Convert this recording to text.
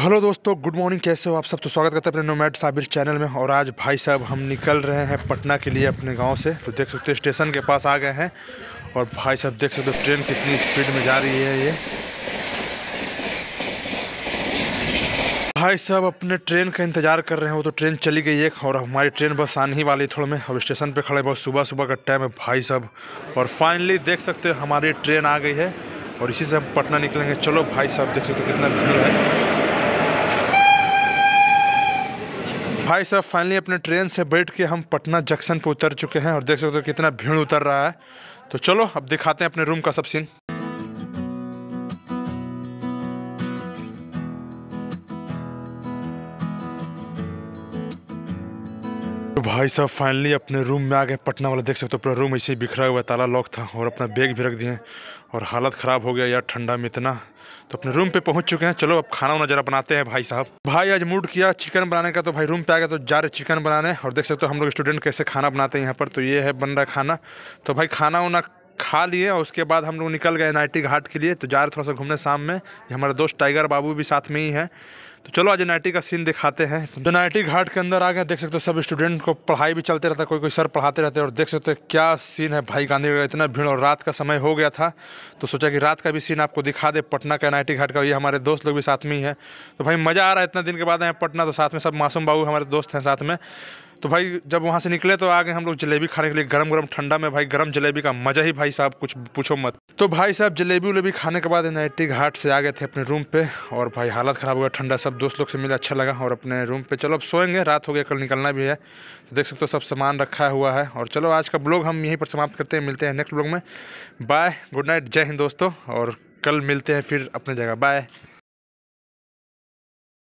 hello दोस्तों good morning कैसे हो आप सब तो स्वागत करते हैं अपने नोमैड साबिर चैनल में और आज भाई साहब हम निकल रहे हैं पटना के लिए अपने गांव से तो देख सकते हो स्टेशन के पास आ गए हैं और भाई साहब देख सकते हो ट्रेन कितनी स्पीड में जा रही है ये भाई साहब अपने ट्रेन का इंतजार कर रहे हैं वो तो ट्रेन चली गई एक और हमारी ट्रेन बस आने ही वाली थोड़े में अब स्टेशन पर खड़े बहुत सुबह सुबह का टाइम है भाई साहब और फाइनली देख सकते हो हमारी ट्रेन आ गई है और इसी से हम पटना निकलेंगे चलो भाई साहब देख सकते हो कितना भीड़ है भाई साहब फाइनली अपने ट्रेन से बैठ के हम पटना जंक्शन पर उतर चुके हैं और देख सकते हो कितना भीड़ उतर रहा है तो चलो अब दिखाते हैं अपने रूम का सब सीन तो भाई साहब फाइनली अपने रूम में आ गए पटना वाला देख सकते हो पूरा रूम ऐसे ही बिखरा हुआ ताला लॉक था और अपना बैग भी रख दिए और हालत ख़राब हो गया यार ठंडा में इतना तो अपने रूम पे पहुंच चुके हैं चलो अब खाना वाना जरा बनाते हैं भाई साहब भाई आज मूड किया चिकन बनाने का तो भाई रूम पे आ गया तो जा रहे चिकन बनाने और देख सकते हो हम लोग स्टूडेंट कैसे खाना बनाते हैं यहाँ पर तो ये है बन रहा खाना तो भाई खाना वाना खा लिए और उसके बाद हम लोग निकल गए एन घाट के लिए तो जा रहे थोड़ा सा घूमने शाम में ये हमारे दोस्त टाइगर बाबू भी साथ में ही है तो चलो आज एन का सीन दिखाते हैं तो एन घाट के अंदर आ गए देख सकते हो सब स्टूडेंट को पढ़ाई भी चलते रहता कोई कोई सर पढ़ाते रहते और देख सकते हो क्या सीन है भाई गांधी का इतना भीड़ और रात का समय हो गया था तो सोचा कि रात का भी सीन आपको दिखा दे पटना का एन घाट का ये हमारे दोस्त लोग भी साथ में ही है तो भाई मज़ा आ रहा है इतना दिन के बाद आए पटना तो साथ में सब मासूम बाबू हमारे दोस्त हैं साथ में तो भाई जब वहाँ से निकले तो आ गए हम लोग जलेबी खाने के लिए गरम गरम ठंडा में भाई गरम जलेबी का मज़ा ही भाई साहब कुछ पूछो मत तो भाई साहब जलेबी उलेबी खाने के बाद एन घाट से आ गए थे अपने रूम पे और भाई हालत ख़राब हो गया ठंडा सब दोस्त लोग से मिला अच्छा लगा और अपने रूम पे चलो अब सोएंगे रात हो गया कल निकलना भी है तो देख सकते हो सब सामान रखा हुआ है और चलो आज का ब्लॉग हम यहीं पर समाप्त करते हैं मिलते हैं नेक्स्ट ब्लॉग में बाय गुड नाइट जय हिंद दोस्तों और कल मिलते हैं फिर अपने जगह बाय